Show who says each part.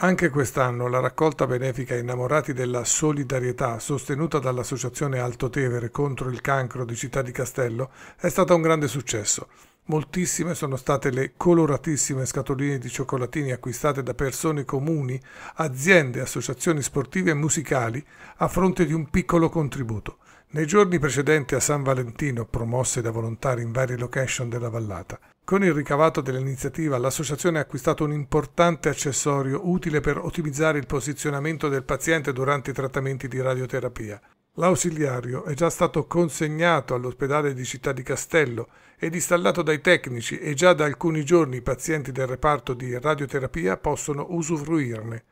Speaker 1: Anche quest'anno la raccolta benefica Innamorati della Solidarietà, sostenuta dall'Associazione Alto Tevere contro il cancro di Città di Castello, è stata un grande successo. Moltissime sono state le coloratissime scatoline di cioccolatini acquistate da persone comuni, aziende, associazioni sportive e musicali a fronte di un piccolo contributo. Nei giorni precedenti a San Valentino, promosse da volontari in varie location della vallata, con il ricavato dell'iniziativa l'associazione ha acquistato un importante accessorio utile per ottimizzare il posizionamento del paziente durante i trattamenti di radioterapia. L'ausiliario è già stato consegnato all'ospedale di Città di Castello ed installato dai tecnici e già da alcuni giorni i pazienti del reparto di radioterapia possono
Speaker 2: usufruirne.